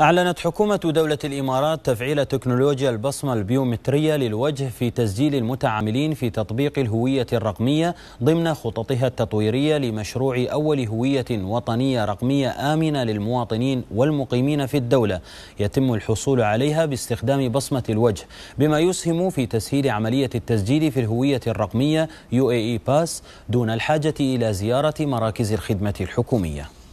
أعلنت حكومة دولة الإمارات تفعيل تكنولوجيا البصمة البيومترية للوجه في تسجيل المتعاملين في تطبيق الهوية الرقمية ضمن خططها التطويرية لمشروع أول هوية وطنية رقمية آمنة للمواطنين والمقيمين في الدولة يتم الحصول عليها باستخدام بصمة الوجه بما يسهم في تسهيل عملية التسجيل في الهوية الرقمية UAE Pass دون الحاجة إلى زيارة مراكز الخدمة الحكومية